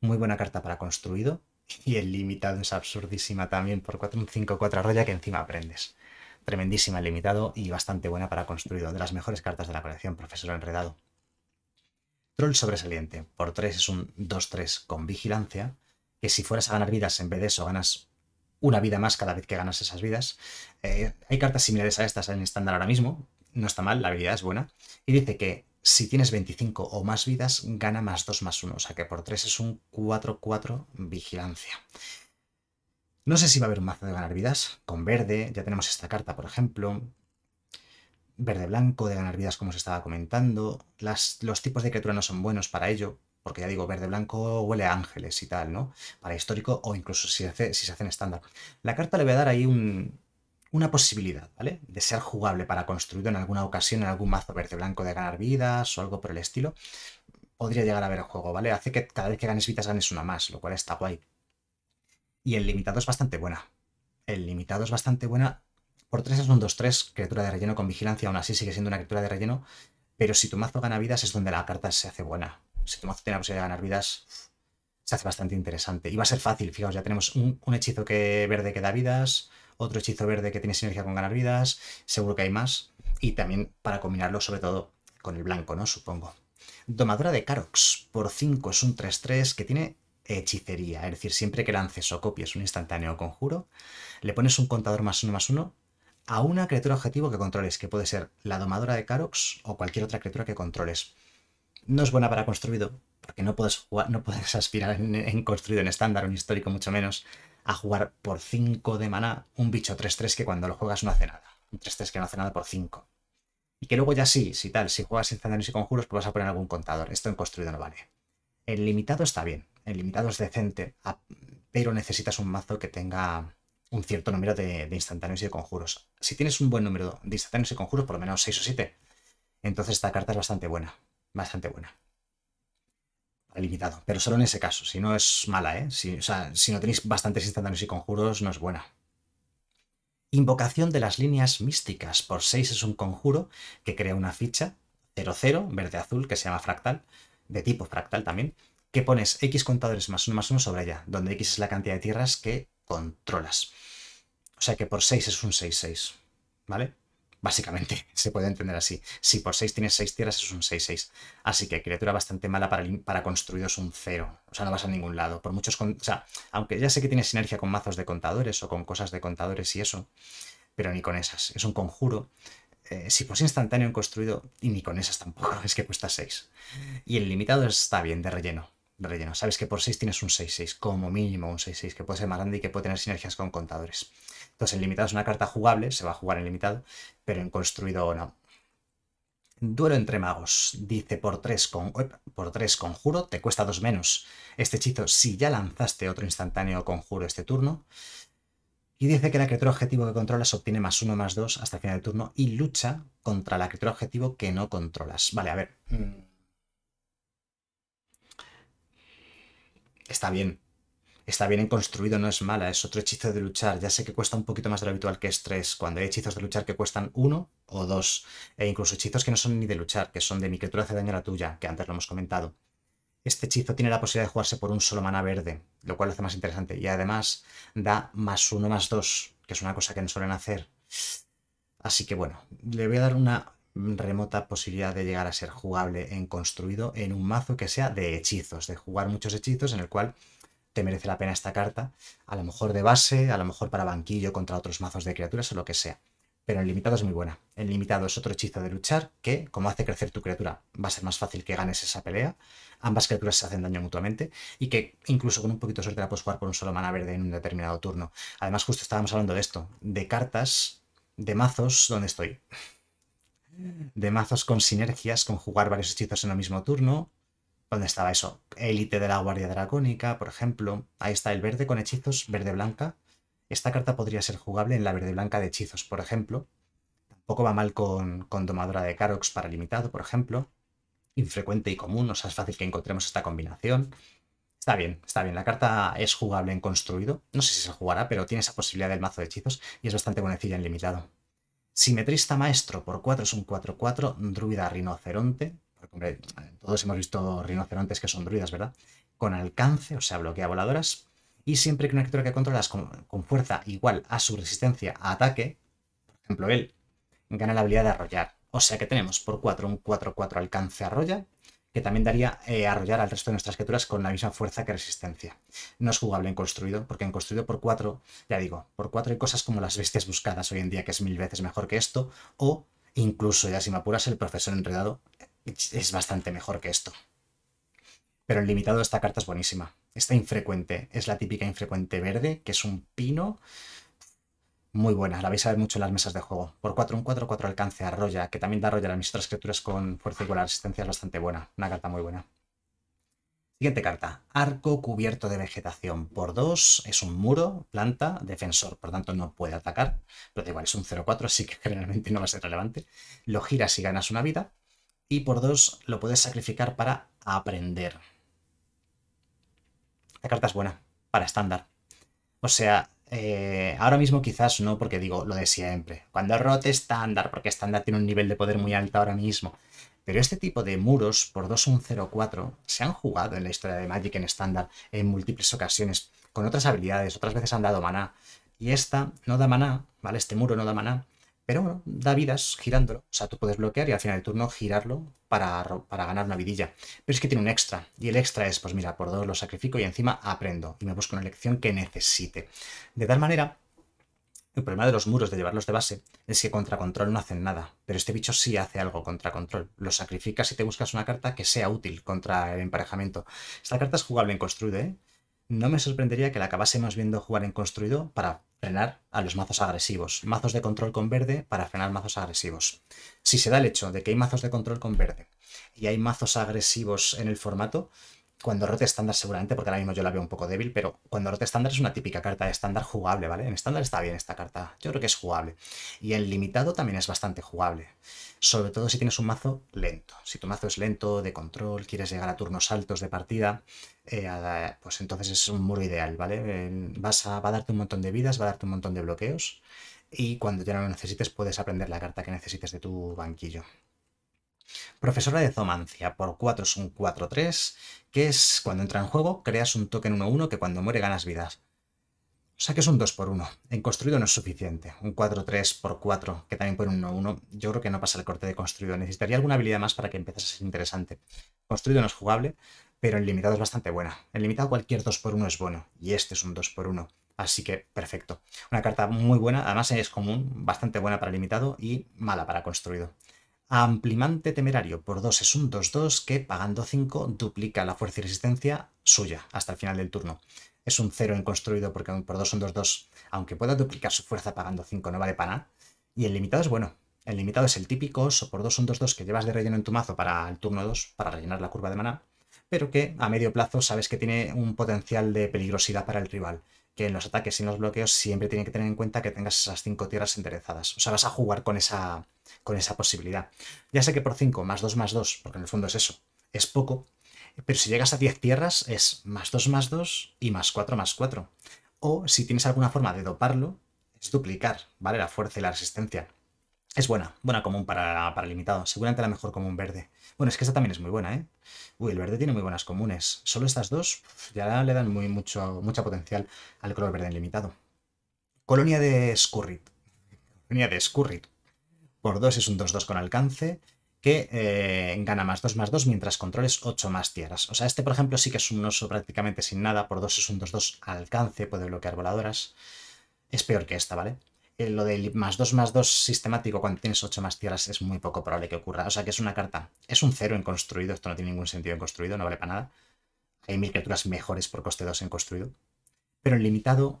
Muy buena carta para construido y el limitado es absurdísima también por 4, un 5, 4 arroya que encima aprendes tremendísima, limitado y bastante buena para construido, de las mejores cartas de la colección, profesor enredado. Troll sobresaliente, por 3 es un 2-3 con vigilancia, que si fueras a ganar vidas en vez de eso ganas una vida más cada vez que ganas esas vidas. Eh, hay cartas similares a estas en estándar ahora mismo, no está mal, la habilidad es buena, y dice que si tienes 25 o más vidas, gana más 2 más 1, o sea que por 3 es un 4-4 vigilancia. No sé si va a haber un mazo de ganar vidas con verde. Ya tenemos esta carta, por ejemplo. Verde-blanco de ganar vidas, como os estaba comentando. los tipos de criatura no son buenos para ello. Porque ya digo, verde-blanco huele a ángeles y tal, ¿no? Para histórico o incluso si, se hacen estándar. La carta le voy a dar ahí una posibilidad, ¿vale? De ser jugable para construir en alguna ocasión en algún mazo verde-blanco de ganar vidas o algo por el estilo. Podría llegar a ver el juego, ¿vale? Hace que cada vez que ganes vidas ganes una más, lo cual está guay. Y el limitado es bastante buena. El limitado es bastante buena. Por 3 es un 2-3, criatura de relleno con vigilancia, aún así sigue siendo una criatura de relleno. Pero si tu mazo gana vidas es donde la carta se hace buena. Si tu mazo tiene la posibilidad de ganar vidas, se hace bastante interesante. Y va a ser fácil, fijaos, ya tenemos un, hechizo que verde que da vidas, otro hechizo verde que tiene sinergia con ganar vidas, seguro que hay más. Y también para combinarlo sobre todo con el blanco, ¿no? Supongo. Domadora de Karox por 5 es un 3-3 que tiene hechicería, es decir, siempre que lances o copies un instantáneo conjuro, le pones un contador más uno más uno a una criatura objetivo que controles, que puede ser la domadora de Karox o cualquier otra criatura que controles. No es buena para construido, porque no puedes, jugar, no puedes aspirar en, construido, en estándar o en histórico, mucho menos, a jugar por 5 de maná un bicho 3-3 que cuando lo juegas no hace nada. Un 3-3 que no hace nada por 5. Y que luego ya sí, si tal, si juegas instantáneos y conjuros, pues vas a poner algún contador. Esto en construido no vale. el limitado está bien, el limitado es decente, ah, pero necesitas un mazo que tenga un cierto número de, instantáneos y de conjuros. Si tienes un buen número de instantáneos y conjuros, por lo menos 6 o 7, entonces esta carta es bastante buena. Bastante buena. Limitado, pero solo en ese caso. Si no es mala, ¿eh? Si, si no tenéis bastantes instantáneos y conjuros, no es buena. Invocación de las líneas místicas. Por 6 es un conjuro que crea una ficha 0-0, verde-azul, que se llama fractal, de tipo fractal también, que pones X contadores más uno más uno sobre allá, donde X es la cantidad de tierras que controlas. O sea que por 6 es un 6-6, ¿vale? Básicamente, se puede entender así. Si por 6 tienes 6 tierras, es un 6-6. Así que criatura bastante mala para, para construidos un 0. O sea, no vas a ningún lado. Por muchos... aunque ya sé que tiene sinergia con mazos de contadores o con cosas de contadores y eso, pero ni con esas. Es un conjuro. Eh, si sí instantáneo en construido, y ni con esas tampoco, es que cuesta 6. Y el limitado está bien, de relleno relleno. Sabes que por 6 tienes un 6-6, como mínimo un 6-6, que puede ser más grande y que puede tener sinergias con contadores. Entonces, en limitado es una carta jugable, se va a jugar en limitado, pero en construido no. Duelo entre magos. Dice por 3 con, por tres conjuro, te cuesta 2 menos este hechizo si ya lanzaste otro instantáneo conjuro este turno. Y dice que la criatura objetivo que controlas obtiene más 1 más 2 hasta el final del turno y lucha contra la criatura objetivo que no controlas. Vale, a ver. Mm, Está bien. Está bien en construido, no es mala, es otro hechizo de luchar. Ya sé que cuesta un poquito más de lo habitual que es 3, cuando hay hechizos de luchar que cuestan 1 o 2, e incluso hechizos que no son ni de luchar, que son de mi criatura hace daño a la tuya, que antes lo hemos comentado. Este hechizo tiene la posibilidad de jugarse por un solo mana verde, lo cual lo hace más interesante. Y además da más uno, más dos, que es una cosa que no suelen hacer. Así que bueno, le voy a dar una remota posibilidad de llegar a ser jugable en construido en un mazo que sea de hechizos, de jugar muchos hechizos en el cual te merece la pena esta carta, a lo mejor de base, a lo mejor para banquillo contra otros mazos de criaturas o lo que sea. Pero el limitado es muy buena. el limitado es otro hechizo de luchar que, como hace crecer tu criatura, va a ser más fácil que ganes esa pelea. Ambas criaturas se hacen daño mutuamente y que incluso con un poquito de suerte la puedes jugar con un solo mana verde en un determinado turno. Además, justo estábamos hablando de esto, de cartas, de mazos, donde estoy de mazos con sinergias, con jugar varios hechizos en el mismo turno. ¿Dónde estaba eso? Élite de la Guardia Dragónica, por ejemplo. Ahí está el verde con hechizos, verde-blanca. Esta carta podría ser jugable en la verde-blanca de hechizos, por ejemplo. Tampoco va mal con, con Domadora de Karox para limitado, por ejemplo. Infrecuente y común, o sea, es fácil que encontremos esta combinación. Está bien, está bien. La carta es jugable en construido. No sé si se jugará, pero tiene esa posibilidad del mazo de hechizos y es bastante buenecilla en limitado. Simetrista maestro por 4 es un 4-4, druida rinoceronte, porque todos hemos visto rinocerontes que son druidas, ¿verdad? Con alcance, o sea, bloquea voladoras. Y siempre que una criatura que controlas con, fuerza igual a su resistencia a ataque, por ejemplo él, gana la habilidad de arrollar. O sea que tenemos por 4 un 4-4 alcance arrolla que también daría eh, arrollar al resto de nuestras criaturas con la misma fuerza que resistencia. No es jugable en construido, porque en construido por 4, ya digo, por 4 hay cosas como las bestias buscadas hoy en día, que es mil veces mejor que esto, o incluso, ya si me apuras, el profesor enredado es bastante mejor que esto. Pero el limitado esta carta es buenísima. Esta infrecuente es la típica infrecuente verde, que es un pino muy buena, la vais a ver mucho en las mesas de juego. Por 4, un 4, 4 alcance, arrolla, que también da rolla a mis otras criaturas con fuerza igual a resistencia, es bastante buena, una carta muy buena. Siguiente carta, arco cubierto de vegetación. Por 2 es un muro, planta, defensor, por tanto no puede atacar, pero da igual, es un 0-4, así que generalmente no va a ser relevante. Lo giras y ganas una vida, y por 2 lo puedes sacrificar para aprender. Esta carta es buena, para estándar. O sea, eh, ahora mismo quizás no, porque digo lo de siempre. Cuando rote estándar, porque estándar tiene un nivel de poder muy alto ahora mismo. Pero este tipo de muros por 2-1-0-4, se han jugado en la historia de Magic en estándar en múltiples ocasiones, con otras habilidades, otras veces han dado maná. Y esta no da maná, ¿vale? Este muro no da maná, pero bueno, da vidas girándolo. O sea, tú puedes bloquear y al final del turno girarlo para, para, ganar una vidilla. Pero es que tiene un extra. Y el extra es, pues mira, por dos lo sacrifico y encima aprendo. Y me busco una lección que necesite. De tal manera, el problema de los muros de llevarlos de base es que contra control no hacen nada. Pero este bicho sí hace algo contra control. Lo sacrificas y te buscas una carta que sea útil contra el emparejamiento. Esta carta es jugable en construide, ¿eh? no me sorprendería que la acabásemos viendo jugar en construido para frenar a los mazos agresivos. Mazos de control con verde para frenar mazos agresivos. Si se da el hecho de que hay mazos de control con verde y hay mazos agresivos en el formato, cuando rote estándar seguramente, porque ahora mismo yo la veo un poco débil, pero cuando rote estándar es una típica carta de estándar jugable, ¿vale? En estándar está bien esta carta, yo creo que es jugable. Y en limitado también es bastante jugable, sobre todo si tienes un mazo lento. Si tu mazo es lento, de control, quieres llegar a turnos altos de partida, eh, pues entonces es un muro ideal, ¿vale? Vas a, va a darte un montón de vidas, va a darte un montón de bloqueos y cuando ya no lo necesites puedes aprender la carta que necesites de tu banquillo. Profesora de Zomancia, por 4 es un 4-3, que es cuando entra en juego, creas un token 1-1 que cuando muere ganas vidas. O sea que es un 2 por 1. En construido no es suficiente. Un 4-3 por 4, que también pone un 1-1, yo creo que no pasa el corte de construido. Necesitaría alguna habilidad más para que empieces a ser interesante. Construido no es jugable, pero en limitado es bastante buena. En limitado cualquier 2 por 1 es bueno, y este es un 2 por 1. Así que perfecto. Una carta muy buena, además es común, bastante buena para limitado y mala para construido. Amplimante temerario por 2 es un 2-2 que pagando 5 duplica la fuerza y resistencia suya hasta el final del turno. Es un 0 en construido porque por 2 son 2-2. Aunque pueda duplicar su fuerza pagando 5 no vale para nada. Y el limitado es bueno. El limitado es el típico oso por 2 un 2-2 que llevas de relleno en tu mazo para el turno 2 para rellenar la curva de maná. Pero que a medio plazo sabes que tiene un potencial de peligrosidad para el rival que en los ataques y en los bloqueos siempre tiene que tener en cuenta que tengas esas 5 tierras enderezadas. O sea, vas a jugar con esa, con esa posibilidad. Ya sé que por 5, más 2, más 2, porque en el fondo es eso, es poco, pero si llegas a 10 tierras es más 2, más 2 y más 4, más 4. O si tienes alguna forma de doparlo, es duplicar, ¿vale? La fuerza y la resistencia. Es buena, buena común para, para limitado. Seguramente la mejor común verde. Bueno, es que esta también es muy buena, ¿eh? Uy, el verde tiene muy buenas comunes. Solo estas dos ya le dan muy, mucho, mucha potencial al color verde en limitado. Colonia de Scurrit. Colonia de Scurrit. Por 2 es un 2-2 con alcance que eh, gana más 2 más 2 mientras controles 8 más tierras. O sea, este por ejemplo sí que es un oso prácticamente sin nada. Por 2 es un 2-2 alcance, puede bloquear voladoras. Es peor que esta, ¿vale? Eh, lo del más 2 más 2 sistemático cuando tienes 8 más tierras es muy poco probable que ocurra. O sea que es una carta. Es un cero en construido. Esto no tiene ningún sentido en construido, no vale para nada. Hay mil criaturas mejores por coste 2 en construido. Pero en limitado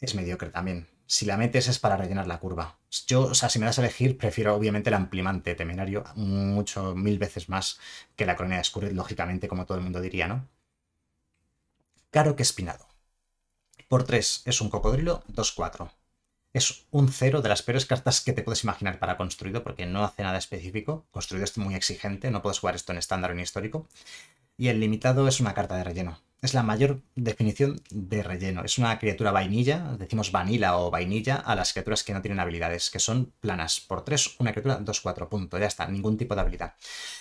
es mediocre también. Si la metes es para rellenar la curva. Yo, o sea, si me das a elegir, prefiero obviamente el amplimante temenario mucho, mil veces más que la colonia de escurrid, lógicamente, como todo el mundo diría, ¿no? Caro que espinado. Por 3 es un cocodrilo, 2-4. Es un cero de las peores cartas que te puedes imaginar para construido, porque no hace nada específico. Construido es muy exigente, no puedes jugar esto en estándar o en histórico. Y el limitado es una carta de relleno. Es la mayor definición de relleno. Es una criatura vainilla, decimos vanilla o vainilla, a las criaturas que no tienen habilidades, que son planas. Por 3, una criatura 2-4, punto. Ya está, ningún tipo de habilidad.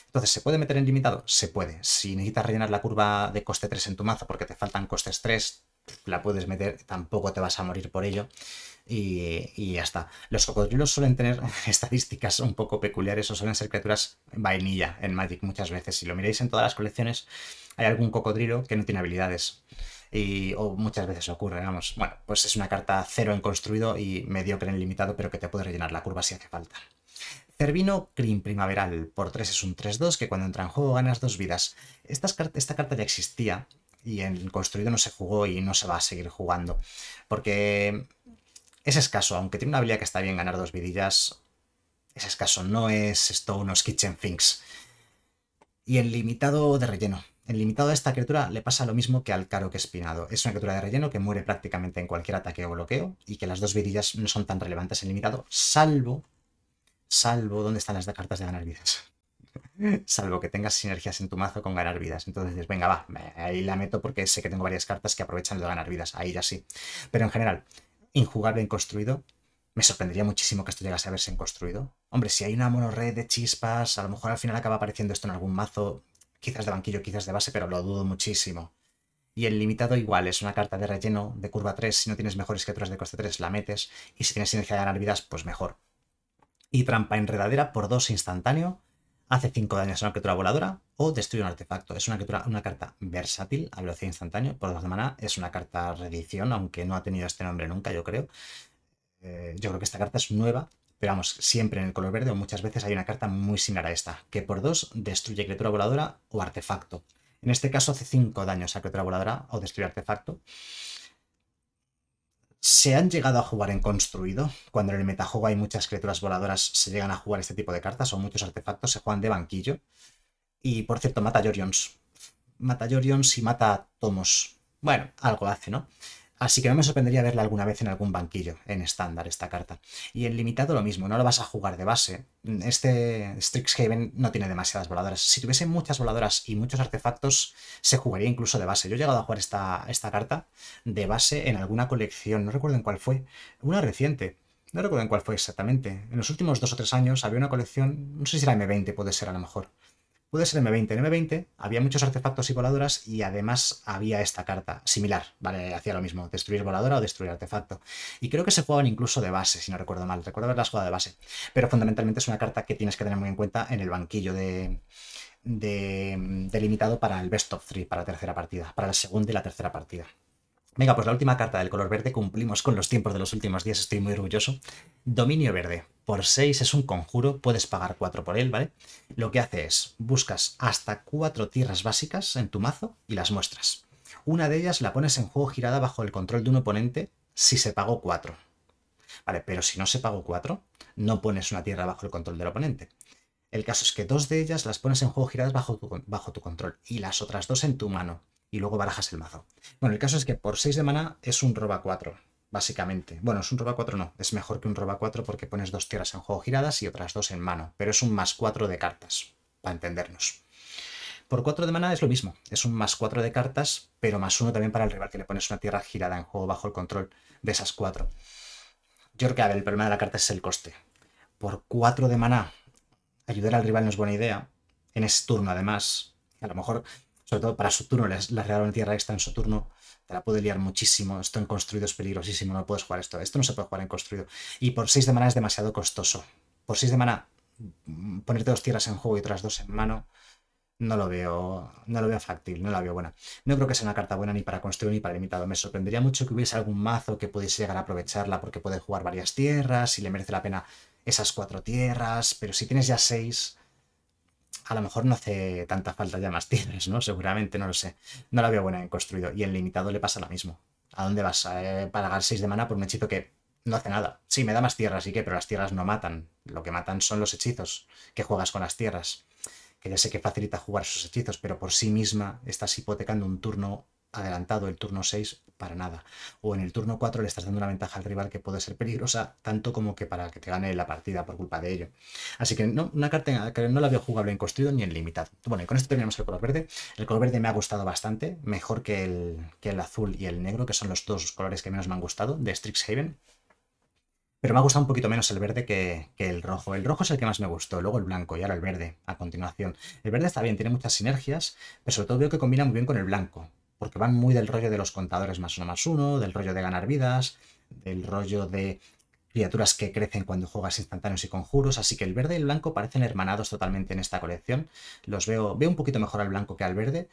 Entonces, ¿se puede meter en limitado? Se puede. Si necesitas rellenar la curva de coste 3 en tu mazo porque te faltan costes 3, la puedes meter, tampoco te vas a morir por ello y, y ya está. Los cocodrilos suelen tener estadísticas un poco peculiares o suelen ser criaturas vainilla en Magic muchas veces. Si lo miráis en todas las colecciones, hay algún cocodrilo que no tiene habilidades. Y, o muchas veces ocurre, vamos. Bueno, pues es una carta cero en construido y mediocre en limitado, pero que te puede rellenar la curva si hace falta. Cervino Crim Primaveral, por 3 es un 3-2 que cuando entra en juego ganas dos vidas. Esta, esta carta ya existía y en construido no se jugó y no se va a seguir jugando. Porque es escaso, aunque tiene una habilidad que está bien ganar dos vidillas, es escaso, no es esto unos kitchen things. Y el limitado de relleno. El limitado de esta criatura le pasa lo mismo que al caro que espinado. Es una criatura de relleno que muere prácticamente en cualquier ataque o bloqueo y que las dos vidillas no son tan relevantes en limitado, salvo, salvo dónde están las cartas de ganar vidas. salvo que tengas sinergias en tu mazo con ganar vidas. Entonces venga, va, ahí la meto porque sé que tengo varias cartas que aprovechan de ganar vidas. Ahí ya sí. Pero en general, injugable en construido. Me sorprendería muchísimo que esto llegase a verse en construido. Hombre, si hay una monorred de chispas, a lo mejor al final acaba apareciendo esto en algún mazo, quizás de banquillo, quizás de base, pero lo dudo muchísimo. Y el limitado igual, es una carta de relleno de curva 3, si no tienes mejores criaturas de coste 3 la metes, y si tienes sinergia de ganar vidas, pues mejor. Y trampa enredadera por 2 instantáneo, hace 5 daños a una criatura voladora o destruye un artefacto. Es una, criatura, una carta versátil a velocidad instantánea, por de demás es una carta redición aunque no ha tenido este nombre nunca, yo creo. Eh, yo creo que esta carta es nueva, pero vamos, siempre en el color verde o muchas veces hay una carta muy similar a esta, que por 2 destruye criatura voladora o artefacto. En este caso hace 5 daños a criatura voladora o destruye artefacto. ¿Se han llegado a jugar en construido? Cuando en el metajuego hay muchas criaturas voladoras, se llegan a jugar este tipo de cartas o muchos artefactos, se juegan de banquillo. Y por cierto, mata a Jorions. Mata Jorions y mata a Tomos. Bueno, algo hace, ¿no? Así que no me sorprendería verla alguna vez en algún banquillo, en estándar, esta carta. Y en limitado lo mismo, no la vas a jugar de base. Este Strixhaven no tiene demasiadas voladoras. Si tuviese muchas voladoras y muchos artefactos, se jugaría incluso de base. Yo he llegado a jugar esta, esta carta de base en alguna colección, no recuerdo en cuál fue, una reciente. No recuerdo en cuál fue exactamente. En los últimos dos o tres años había una colección, no sé si era M20, puede ser a lo mejor, Puede ser M20. En M20 había muchos artefactos y voladoras y además había esta carta similar, ¿vale? Hacía lo mismo, destruir voladora o destruir artefacto. Y creo que se jugaban incluso de base, si no recuerdo mal. Recuerdo las jugadas de base. Pero fundamentalmente es una carta que tienes que tener muy en cuenta en el banquillo de, mm, delimitado para el best of 3, para la tercera partida, para la segunda y la tercera partida. Venga, pues la última carta del color verde, cumplimos con los tiempos de los últimos días, estoy muy orgulloso. Dominio verde, por 6 es un conjuro, puedes pagar 4 por él, ¿vale? Lo que hace es, buscas hasta 4 tierras básicas en tu mazo y las muestras. Una de ellas la pones en juego girada bajo el control de un oponente si se pagó 4. Vale, pero si no se pagó 4, no pones una tierra bajo el control del oponente. El caso es que dos de ellas las pones en juego giradas bajo tu, bajo tu control y las otras dos en tu mano y luego barajas el mazo. Bueno, el caso es que por 6 de mana es un roba 4, básicamente. Bueno, es un roba 4 no, es mejor que un roba 4 porque pones dos tierras en juego giradas y otras dos en mano, pero es un más 4 de cartas, para entendernos. Por 4 de mana es lo mismo, es un más 4 de cartas, pero más uno también para el rival que le pones una tierra girada en juego bajo el control de esas 4. Yo creo que, a ver, el problema de la carta es el coste. Por 4 de mana, ayudar al rival no es buena idea. En ese turno, además, a lo mejor sobre todo para su turno, la regalaron tierra extra en turno, te la puede liar muchísimo. Esto en construido es peligrosísimo, no puedes jugar esto. Esto no se puede jugar en construido. Y por 6 de mana es demasiado costoso. Por 6 de mana, mm, ponerte dos tierras en juego y otras dos en mano, no lo veo, no lo veo factible, no la veo buena. No creo que sea una carta buena ni para construir ni para limitado. Me sorprendería mucho que hubiese algún mazo que pudiese llegar a aprovecharla porque puede jugar varias tierras y le merece la pena esas cuatro tierras, pero si tienes ya seis a lo mejor no hace tanta falta ya más tierras, ¿no? Seguramente, no lo sé. No la veo buena en construido. Y en limitado le pasa lo mismo. ¿A dónde vas ¿Para ganar eh, pagar 6 de mana por un hechizo que no hace nada? Sí, me da más tierras y qué, pero las tierras no matan. Lo que matan son los hechizos que juegas con las tierras. Que ya sé que facilita jugar esos hechizos, pero por sí misma estás hipotecando un turno adelantado el turno 6 para nada. O en el turno 4 le estás dando una ventaja al rival que puede ser peligrosa, tanto como que para que te gane la partida por culpa de ello. Así que no, una carta que no la veo jugable en construido ni en limitado. Bueno, y con esto terminamos el color verde. El color verde me ha gustado bastante, mejor que el, que el azul y el negro, que son los dos colores que menos me han gustado de Strixhaven. Pero me ha gustado un poquito menos el verde que, el rojo. El rojo es el que más me gustó, luego el blanco y ahora el verde a continuación. El verde está bien, tiene muchas sinergias, pero sobre todo veo que combina muy bien con el blanco porque van muy del rollo de los contadores más uno más uno, del rollo de ganar vidas, del rollo de criaturas que crecen cuando juegas instantáneos y conjuros, así que el verde y el blanco parecen hermanados totalmente en esta colección. Los veo, veo un poquito mejor al blanco que al verde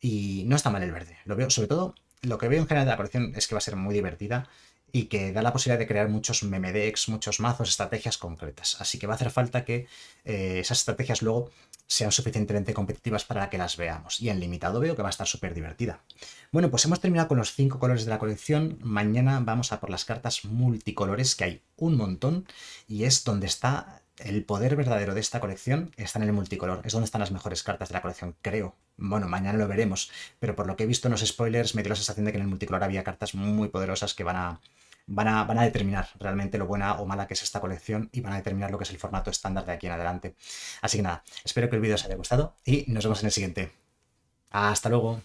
y no está mal el verde. Lo veo, sobre todo, lo que veo en general de la colección es que va a ser muy divertida y que da la posibilidad de crear muchos memedex, muchos mazos, estrategias concretas. Así que va a hacer falta que eh, esas estrategias luego sean suficientemente competitivas para que las veamos. Y en limitado veo que va a estar súper divertida. Bueno, pues hemos terminado con los cinco colores de la colección. Mañana vamos a por las cartas multicolores, que hay un montón, y es donde está el poder verdadero de esta colección está en el multicolor. Es donde están las mejores cartas de la colección, creo. Bueno, mañana lo veremos, pero por lo que he visto en los spoilers me dio la sensación de que en el multicolor había cartas muy poderosas que van a, van a, determinar realmente lo buena o mala que es esta colección y van a determinar lo que es el formato estándar de aquí en adelante. Así que nada, espero que el vídeo os haya gustado y nos vemos en el siguiente. ¡Hasta luego!